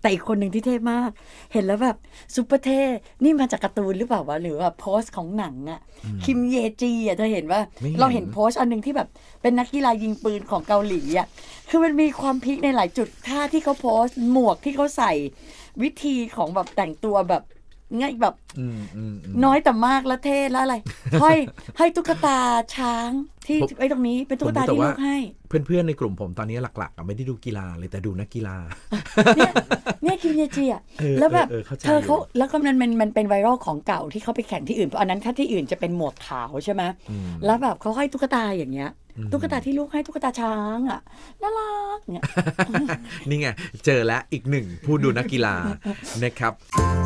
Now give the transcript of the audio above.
แต่อีกคนหนึ่งที่เท่มาก เห็นแล้วแบบซูเปอร์เท่ นี่มาจากการ์ตูนหรือเปล่าวะหรือแบบโพสของหนังอะคิมเยจีอะเธอเห็นว่าเราเห็นโพสอันหนึ่งที่แบบ เป็นนักกีฬายิงปืนของเกาหลีอะคือมันมีความพิกในหลายจุดท่าที่เขาโพสหมวกที่เขาใส่วิธีของแบบแต่งตัวแบบง่ายแบบน้อยแต่มาก และเท่และอะไรห้อยห้ตุ๊กตาช้างที่ไอ้ตรงนี้เป็นตุ๊กตาที่ลูกให้ เพื่อนๆในกลุ่มผมตอนนี้หลักๆไม่ได้ดูกีฬาเลยแต่ดูนักกีฬาคิมเาจีอ่ะแล้วแบบเธอเขาแล้วก็มันมันมันเป็นไวรัลของเก่าที่เขาไปแข่งที่อื่นเพราะอันนั้นถ้าที่อื่นจะเป็นหมวกขาวใช่ไหมแล้วแบบเขาให้ตุ๊กตาอย่างเงี้ย ตุ๊กตาที่ลูกให้ตุ๊กตาช้างอ่ะ น่ารักเนี่ยนี่ไง เจอแล้วอีกหนึ่งผู้ดูนักกีฬานะครับ